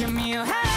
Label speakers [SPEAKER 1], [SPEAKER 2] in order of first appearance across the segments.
[SPEAKER 1] give me a hand.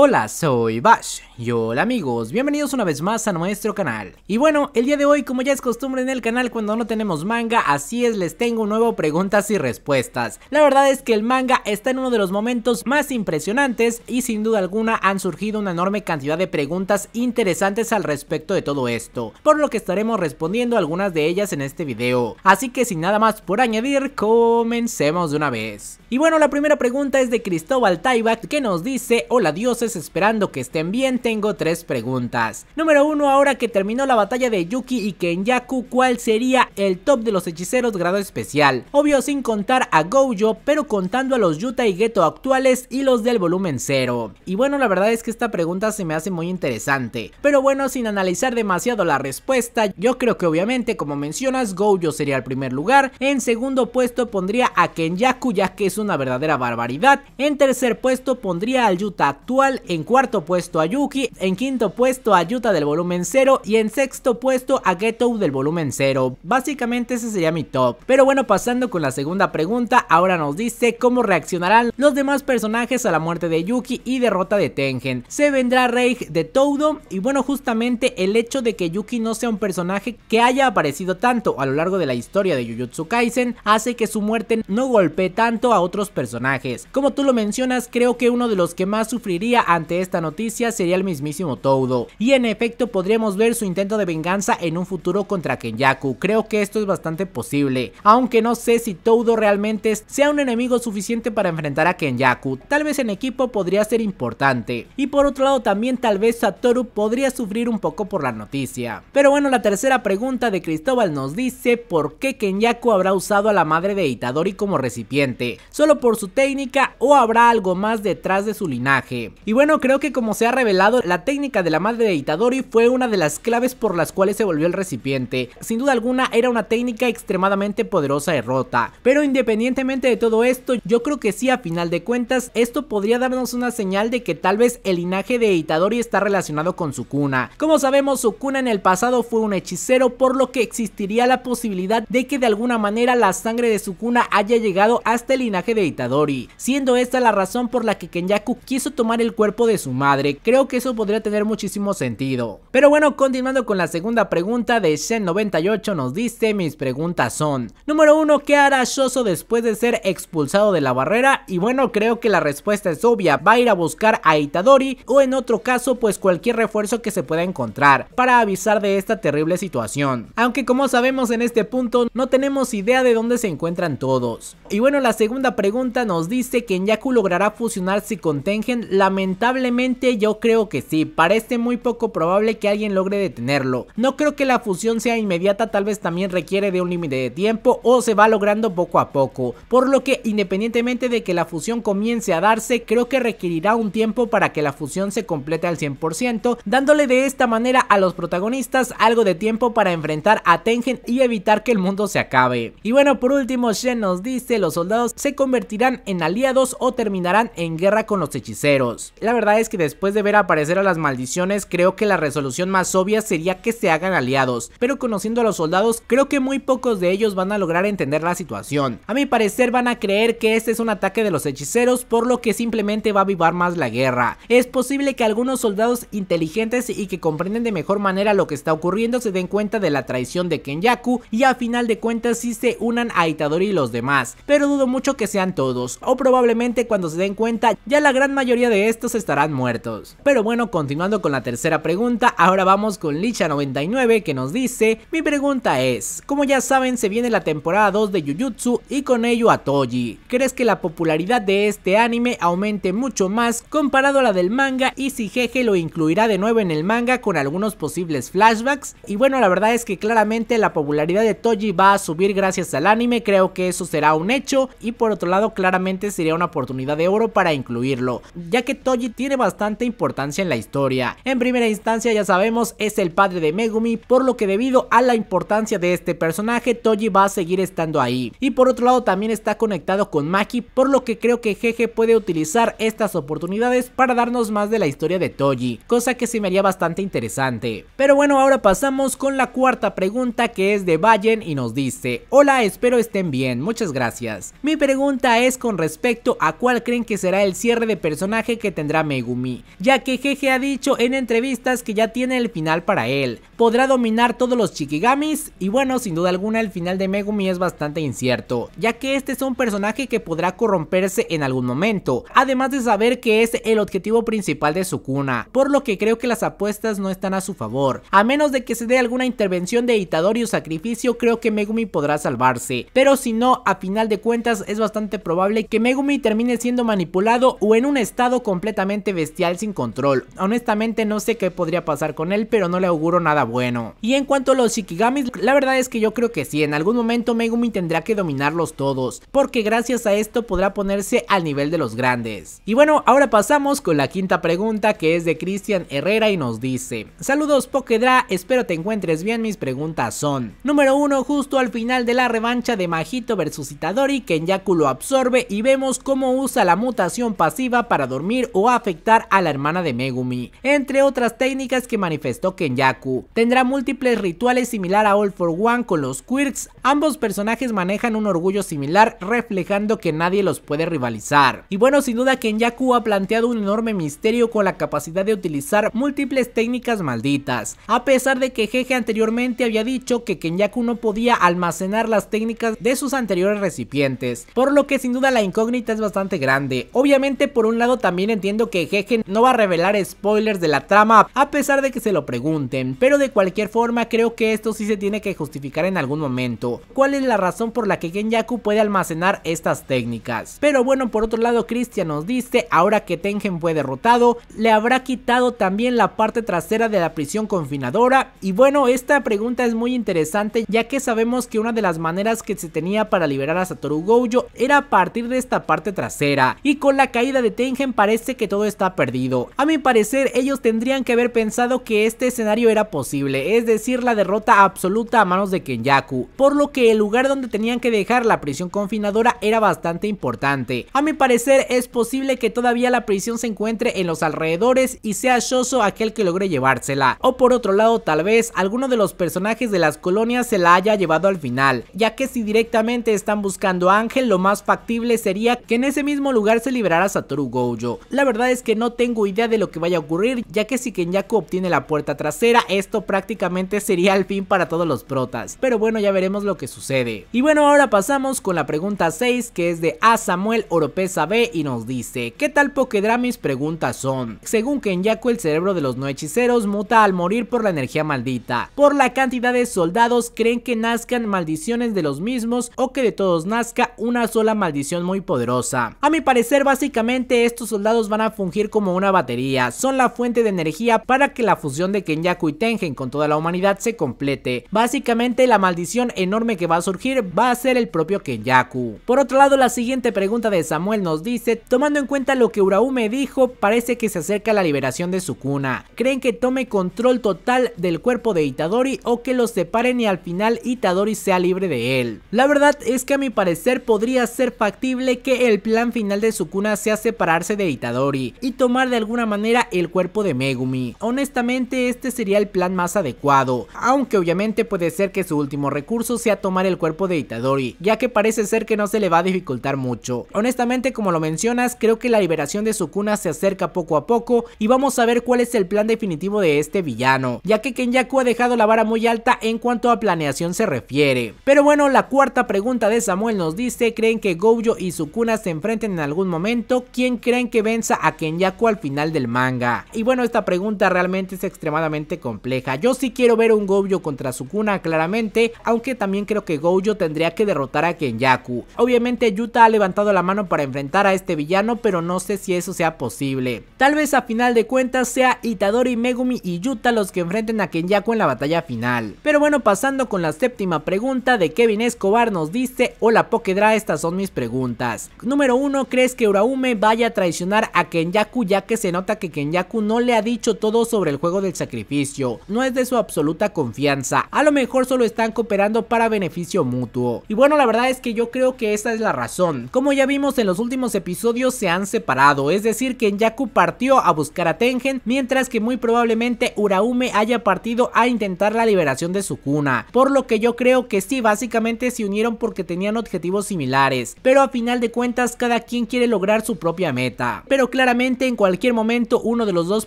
[SPEAKER 1] Hola, soy Bash y hola amigos, bienvenidos una vez más a nuestro canal. Y bueno, el día de hoy, como ya es costumbre en el canal cuando no tenemos manga, así es, les tengo un nuevo preguntas y respuestas. La verdad es que el manga está en uno de los momentos más impresionantes y sin duda alguna han surgido una enorme cantidad de preguntas interesantes al respecto de todo esto, por lo que estaremos respondiendo algunas de ellas en este video. Así que sin nada más por añadir, comencemos de una vez. Y bueno, la primera pregunta es de Cristóbal Taibat que nos dice, hola dioses, esperando que estén bien tengo tres preguntas. Número 1 ahora que terminó la batalla de Yuki y Kenyaku ¿cuál sería el top de los hechiceros grado especial? Obvio sin contar a Gojo pero contando a los Yuta y Geto actuales y los del volumen 0. Y bueno la verdad es que esta pregunta se me hace muy interesante. Pero bueno sin analizar demasiado la respuesta yo creo que obviamente como mencionas Gojo sería el primer lugar. En segundo puesto pondría a Kenyaku ya que es una verdadera barbaridad. En tercer puesto pondría al Yuta actual en cuarto puesto a Yuki, en quinto puesto a Yuta del volumen 0 y en sexto puesto a Geto del volumen 0. Básicamente ese sería mi top. Pero bueno, pasando con la segunda pregunta, ahora nos dice cómo reaccionarán los demás personajes a la muerte de Yuki y derrota de Tengen. Se vendrá Reich de Todo? y bueno, justamente el hecho de que Yuki no sea un personaje que haya aparecido tanto a lo largo de la historia de Jujutsu Kaisen hace que su muerte no golpee tanto a otros personajes. Como tú lo mencionas, creo que uno de los que más sufriría ante esta noticia sería el mismísimo Todo, Y en efecto podríamos ver su intento de venganza en un futuro contra Kenyaku. Creo que esto es bastante posible. Aunque no sé si Todo realmente sea un enemigo suficiente para enfrentar a Kenyaku. Tal vez en equipo podría ser importante. Y por otro lado también tal vez Satoru podría sufrir un poco por la noticia. Pero bueno la tercera pregunta de Cristóbal nos dice por qué Kenyaku habrá usado a la madre de Itadori como recipiente. Solo por su técnica o habrá algo más detrás de su linaje. Y bueno, creo que como se ha revelado, la técnica de la madre de Itadori fue una de las claves por las cuales se volvió el recipiente. Sin duda alguna era una técnica extremadamente poderosa y rota. Pero independientemente de todo esto, yo creo que sí a final de cuentas esto podría darnos una señal de que tal vez el linaje de Itadori está relacionado con Sukuna. Como sabemos, Sukuna en el pasado fue un hechicero por lo que existiría la posibilidad de que de alguna manera la sangre de Sukuna haya llegado hasta el linaje de Itadori, siendo esta la razón por la que Kenyaku quiso tomar el cuerpo de su madre, creo que eso podría tener muchísimo sentido. Pero bueno, continuando con la segunda pregunta de Shen98 nos dice, mis preguntas son, número uno, ¿qué hará Shoso después de ser expulsado de la barrera? Y bueno, creo que la respuesta es obvia, va a ir a buscar a Itadori o en otro caso pues cualquier refuerzo que se pueda encontrar para avisar de esta terrible situación. Aunque como sabemos en este punto no tenemos idea de dónde se encuentran todos. Y bueno, la segunda pregunta nos dice que Yaku logrará fusionarse con Tengen lamentablemente Lamentablemente yo creo que sí, parece muy poco probable que alguien logre detenerlo. No creo que la fusión sea inmediata, tal vez también requiere de un límite de tiempo o se va logrando poco a poco. Por lo que independientemente de que la fusión comience a darse, creo que requerirá un tiempo para que la fusión se complete al 100%, dándole de esta manera a los protagonistas algo de tiempo para enfrentar a Tengen y evitar que el mundo se acabe. Y bueno, por último Shen nos dice, los soldados se convertirán en aliados o terminarán en guerra con los hechiceros. La verdad es que después de ver aparecer a las maldiciones, creo que la resolución más obvia sería que se hagan aliados, pero conociendo a los soldados, creo que muy pocos de ellos van a lograr entender la situación. A mi parecer van a creer que este es un ataque de los hechiceros, por lo que simplemente va a avivar más la guerra. Es posible que algunos soldados inteligentes y que comprenden de mejor manera lo que está ocurriendo se den cuenta de la traición de Kenyaku y a final de cuentas si se unan a Itadori y los demás, pero dudo mucho que sean todos, o probablemente cuando se den cuenta ya la gran mayoría de estos estarán muertos. Pero bueno, continuando con la tercera pregunta, ahora vamos con Licha99 que nos dice, mi pregunta es, como ya saben se viene la temporada 2 de Jujutsu y con ello a Toji, ¿crees que la popularidad de este anime aumente mucho más comparado a la del manga y si Jeje lo incluirá de nuevo en el manga con algunos posibles flashbacks? Y bueno, la verdad es que claramente la popularidad de Toji va a subir gracias al anime, creo que eso será un hecho y por otro lado claramente sería una oportunidad de oro para incluirlo, ya que Toji tiene bastante importancia en la historia. En primera instancia ya sabemos es el padre de Megumi, por lo que debido a la importancia de este personaje Toji va a seguir estando ahí. Y por otro lado también está conectado con Maki, por lo que creo que Jeje puede utilizar estas oportunidades para darnos más de la historia de Toji, cosa que se me haría bastante interesante. Pero bueno, ahora pasamos con la cuarta pregunta que es de Bayen y nos dice, hola, espero estén bien, muchas gracias. Mi pregunta es con respecto a cuál creen que será el cierre de personaje que tendrá Megumi, ya que Jeje ha dicho en entrevistas que ya tiene el final para él, podrá dominar todos los Shikigamis y bueno, sin duda alguna el final de Megumi es bastante incierto, ya que este es un personaje que podrá corromperse en algún momento, además de saber que es el objetivo principal de Sukuna, por lo que creo que las apuestas no están a su favor, a menos de que se dé alguna intervención de Itadori o sacrificio creo que Megumi podrá salvarse, pero si no, a final de cuentas es bastante probable que Megumi termine siendo manipulado o en un estado completamente bestial sin control. Honestamente no sé qué podría pasar con él, pero no le auguro nada bueno. Y en cuanto a los Shikigamis, la verdad es que yo creo que sí, en algún momento Megumi tendrá que dominarlos todos, porque gracias a esto podrá ponerse al nivel de los grandes. Y bueno, ahora pasamos con la quinta pregunta que es de Cristian Herrera y nos dice, saludos Pokedra, espero te encuentres bien, mis preguntas son, número 1, justo al final de la revancha de Majito versus Itadori, Kenyaku lo absorbe y vemos cómo usa la mutación pasiva para dormir o a afectar a la hermana de Megumi, entre otras técnicas que manifestó Kenyaku. Tendrá múltiples rituales similar a All for One con los quirks, ambos personajes manejan un orgullo similar reflejando que nadie los puede rivalizar. Y bueno, sin duda Kenyaku ha planteado un enorme misterio con la capacidad de utilizar múltiples técnicas malditas, a pesar de que Jeje anteriormente había dicho que Kenyaku no podía almacenar las técnicas de sus anteriores recipientes, por lo que sin duda la incógnita es bastante grande. Obviamente por un lado también entiendo que Jeje no va a revelar spoilers de la trama a pesar de que se lo pregunten, pero de cualquier forma creo que esto sí se tiene que justificar en algún momento, cuál es la razón por la que Genyaku puede almacenar estas técnicas. Pero bueno, por otro lado Christian nos dice, ahora que Tengen fue derrotado, le habrá quitado también la parte trasera de la prisión confinadora, y bueno, esta pregunta es muy interesante ya que sabemos que una de las maneras que se tenía para liberar a Satoru Gojo era a partir de esta parte trasera, y con la caída de Tengen parece que que todo está perdido. A mi parecer, ellos tendrían que haber pensado que este escenario era posible, es decir, la derrota absoluta a manos de Kenyaku, por lo que el lugar donde tenían que dejar la prisión confinadora era bastante importante. A mi parecer, es posible que todavía la prisión se encuentre en los alrededores y sea Shoso aquel que logre llevársela, o por otro lado, tal vez alguno de los personajes de las colonias se la haya llevado al final, ya que si directamente están buscando a Ángel, lo más factible sería que en ese mismo lugar se liberara Satoru Gojo verdad es que no tengo idea de lo que vaya a ocurrir, ya que si Kenyaku obtiene la puerta trasera, esto prácticamente sería el fin para todos los protas. Pero bueno, ya veremos lo que sucede. Y bueno, ahora pasamos con la pregunta 6, que es de A. Samuel Oropesa B y nos dice, ¿qué tal Pokedra? preguntas son, según Kenyaku, el cerebro de los no hechiceros muta al morir por la energía maldita. Por la cantidad de soldados, ¿creen que nazcan maldiciones de los mismos o que de todos nazca una sola maldición muy poderosa? A mi parecer, básicamente estos soldados van a fungir como una batería, son la fuente de energía para que la fusión de Kenyaku y Tengen con toda la humanidad se complete. Básicamente la maldición enorme que va a surgir va a ser el propio Kenyaku. Por otro lado, la siguiente pregunta de Samuel nos dice, tomando en cuenta lo que Uraume dijo, parece que se acerca la liberación de Sukuna. ¿Creen que tome control total del cuerpo de Itadori o que lo separen y al final Itadori sea libre de él? La verdad es que a mi parecer podría ser factible que el plan final de Sukuna sea separarse de Itadori y tomar de alguna manera el cuerpo de Megumi. Honestamente este sería el plan más adecuado, aunque obviamente puede ser que su último recurso sea tomar el cuerpo de Itadori, ya que parece ser que no se le va a dificultar mucho. Honestamente como lo mencionas, creo que la liberación de Sukuna se acerca poco a poco y vamos a ver cuál es el plan definitivo de este villano, ya que Kenyaku ha dejado la vara muy alta en cuanto a planeación se refiere. Pero bueno, la cuarta pregunta de Samuel nos dice, ¿creen que Gojo y Sukuna se enfrenten en algún momento? ¿Quién creen que venza a Kenyaku al final del manga? Y bueno, esta pregunta realmente es extremadamente compleja. Yo sí quiero ver un Gojo contra Sukuna claramente, aunque también creo que Gojo tendría que derrotar a Kenyaku. Obviamente Yuta ha levantado la mano para enfrentar a este villano, pero no sé si eso sea posible. Tal vez a final de cuentas sea Itadori, Megumi y Yuta los que enfrenten a Kenyaku en la batalla final. Pero bueno, pasando con la séptima pregunta de Kevin Escobar nos dice, hola Pokedra, estas son mis preguntas. Número 1, ¿crees que Uraume vaya a traicionar a Kenyaku ya que se nota que Kenyaku no le ha dicho todo sobre el juego del sacrificio, no es de su absoluta confianza, a lo mejor solo están cooperando para beneficio mutuo. Y bueno, la verdad es que yo creo que esa es la razón. Como ya vimos en los últimos episodios se han separado, es decir, Kenyaku partió a buscar a Tengen, mientras que muy probablemente Uraume haya partido a intentar la liberación de su cuna, por lo que yo creo que sí, básicamente se unieron porque tenían objetivos similares, pero a final de cuentas cada quien quiere lograr su propia meta. Pero claramente en cualquier momento uno de los dos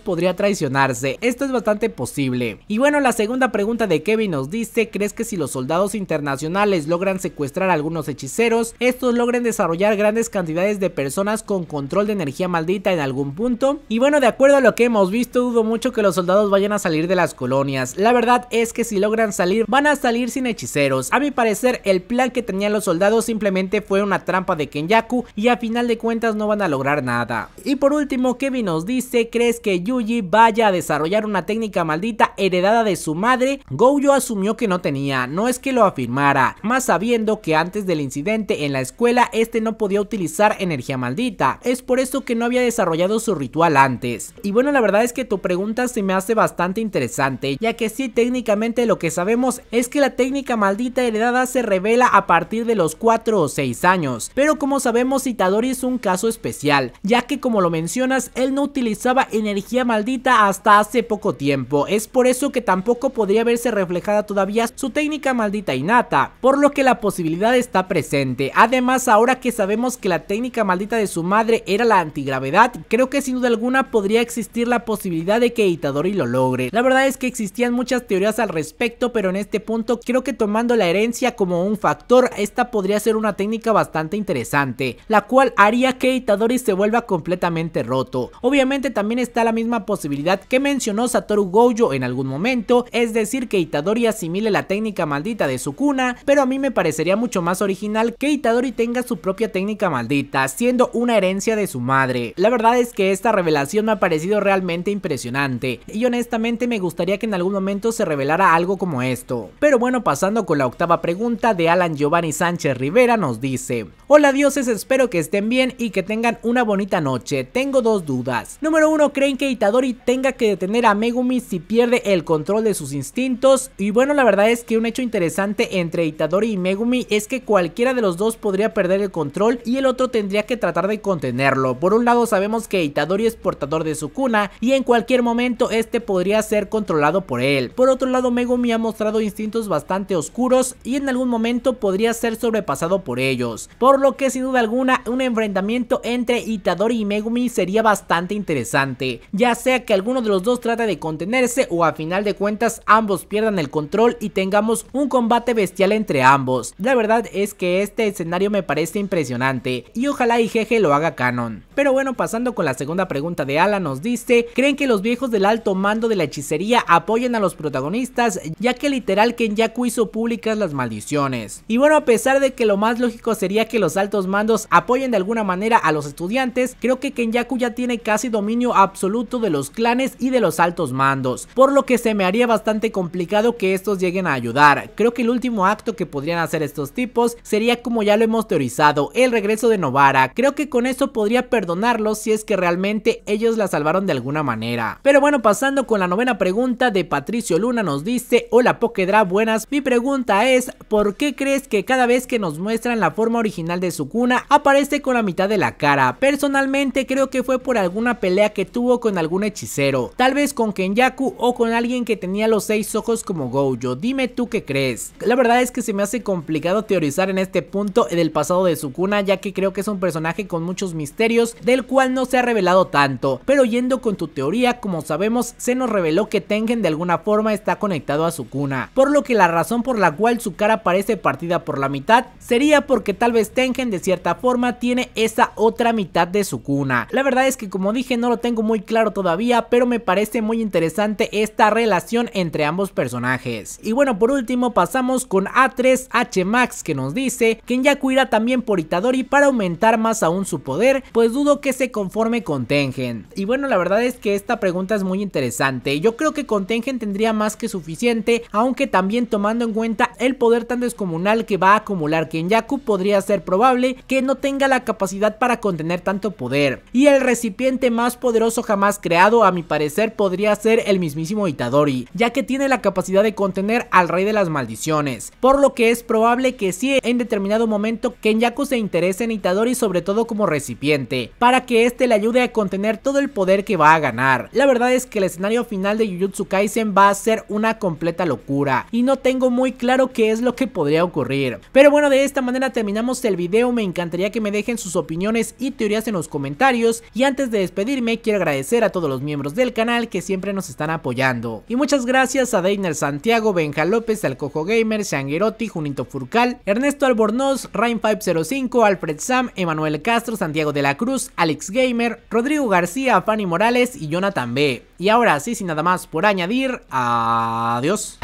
[SPEAKER 1] podría traicionarse, esto es bastante posible. Y bueno, la segunda pregunta de Kevin nos dice, ¿crees que si los soldados internacionales logran secuestrar a algunos hechiceros, estos logren desarrollar grandes cantidades de personas con control de energía maldita en algún punto? Y bueno, de acuerdo a lo que hemos visto, dudo mucho que los soldados vayan a salir de las colonias. La verdad es que si logran salir, van a salir sin hechiceros. A mi parecer, el plan que tenían los soldados simplemente fue una trampa de Kenyaku y a final de cuentas no van a lograr nada. Y por último, Kevin nos dice, ¿crees que Yuji vaya a desarrollar una técnica maldita heredada de su madre? Gojo asumió que no tenía, no es que lo afirmara, más sabiendo que antes del incidente en la escuela este no podía utilizar energía maldita, es por eso que no había desarrollado su ritual antes. Y bueno, la verdad es que tu pregunta se me hace bastante interesante, ya que sí, técnicamente lo que sabemos es que la técnica maldita heredada se revela a partir de los 4 o 6 años, pero como sabemos Itadori es un caso especial, ya que como lo mencionas, él no utilizaba energía maldita hasta hace poco tiempo. Es por eso que tampoco podría verse reflejada todavía su técnica maldita innata, por lo que la posibilidad está presente. Además, ahora que sabemos que la técnica maldita de su madre era la antigravedad, creo que sin duda alguna podría existir la posibilidad de que Itadori lo logre. La verdad es que existían muchas teorías al respecto, pero en este punto creo que tomando la herencia como un factor, esta podría ser una técnica bastante interesante, la cual haría que Itadori se vuelva completamente roto. Obviamente también está la misma posibilidad que mencionó Satoru Gojo en algún momento, es decir que Itadori asimile la técnica maldita de Sukuna, pero a mí me parecería mucho más original que Itadori tenga su propia técnica maldita, siendo una herencia de su madre. La verdad es que esta revelación me ha parecido realmente impresionante, y honestamente me gustaría que en algún momento se revelara algo como esto. Pero bueno, pasando con la octava pregunta de Alan Giovanni Sánchez Rivera nos dice, Hola dioses, espero que estén bien y que tengan una bonita noche tengo dos dudas. Número uno, creen que Itadori tenga que detener a Megumi si pierde el control de sus instintos. Y bueno, la verdad es que un hecho interesante entre Itadori y Megumi es que cualquiera de los dos podría perder el control y el otro tendría que tratar de contenerlo. Por un lado sabemos que Itadori es portador de su cuna y en cualquier momento este podría ser controlado por él. Por otro lado Megumi ha mostrado instintos bastante oscuros y en algún momento podría ser sobrepasado por ellos. Por lo que sin duda alguna un enfrentamiento entre Itadori y Megumi sería bastante interesante, ya sea que alguno de los dos trate de contenerse o a final de cuentas ambos pierdan el control y tengamos un combate bestial entre ambos. La verdad es que este escenario me parece impresionante y ojalá y jeje lo haga canon. Pero bueno, pasando con la segunda pregunta de Ala nos dice, ¿creen que los viejos del alto mando de la hechicería apoyen a los protagonistas ya que literal Kenyaku hizo públicas las maldiciones? Y bueno, a pesar de que lo más lógico sería que los altos mandos apoyen de alguna manera a los estudiantes, creo que Yaku ya tiene casi dominio absoluto de los clanes y de los altos mandos, por lo que se me haría bastante complicado que estos lleguen a ayudar. Creo que el último acto que podrían hacer estos tipos sería como ya lo hemos teorizado, el regreso de Novara. Creo que con eso podría perdonarlos si es que realmente ellos la salvaron de alguna manera. Pero bueno, pasando con la novena pregunta de Patricio Luna nos dice, hola Pokedra, buenas, mi pregunta es, ¿por qué crees que cada vez que nos muestran la forma original de su cuna aparece con la mitad de la cara? Personalmente creo que fue por alguna pelea que tuvo con algún hechicero, tal vez con Kenyaku o con alguien que tenía los seis ojos como Gojo, dime tú qué crees. La verdad es que se me hace complicado teorizar en este punto del pasado de Sukuna ya que creo que es un personaje con muchos misterios del cual no se ha revelado tanto, pero yendo con tu teoría como sabemos se nos reveló que Tengen de alguna forma está conectado a Sukuna, por lo que la razón por la cual su cara parece partida por la mitad sería porque tal vez Tengen de cierta forma tiene esa otra mitad de Sukuna. La verdad es que como dije no lo tengo muy claro todavía, pero me parece muy interesante esta relación entre ambos personajes. Y bueno, por último pasamos con A3H Max que nos dice que Yaku irá también por Itadori para aumentar más aún su poder, pues dudo que se conforme con Tengen. Y bueno, la verdad es que esta pregunta es muy interesante. Yo creo que con Tengen tendría más que suficiente, aunque también tomando en cuenta el poder tan descomunal que va a acumular Kenyaku, podría ser probable que no tenga la capacidad para contener tanto poder y el recipiente más poderoso jamás creado a mi parecer podría ser el mismísimo Itadori, ya que tiene la capacidad de contener al rey de las maldiciones, por lo que es probable que sí en determinado momento Kenyaku se interese en Itadori sobre todo como recipiente, para que este le ayude a contener todo el poder que va a ganar. La verdad es que el escenario final de Jujutsu Kaisen va a ser una completa locura y no tengo muy claro qué es lo que podría ocurrir. Pero bueno, de esta manera terminamos el video, me encantaría que me dejen sus opiniones y teorías en los comentarios y antes de despedirme quiero agradecer a todos los miembros del canal que siempre nos están apoyando. Y muchas gracias a Deiner Santiago, Benja López, Alcojo Gamer, Shanguerotti, Junito Furcal, Ernesto Albornoz, Rain505, Alfred Sam, Emanuel Castro, Santiago de la Cruz, Alex Gamer, Rodrigo García, Fanny Morales y Jonathan B. Y ahora sí, sin nada más por añadir, adiós.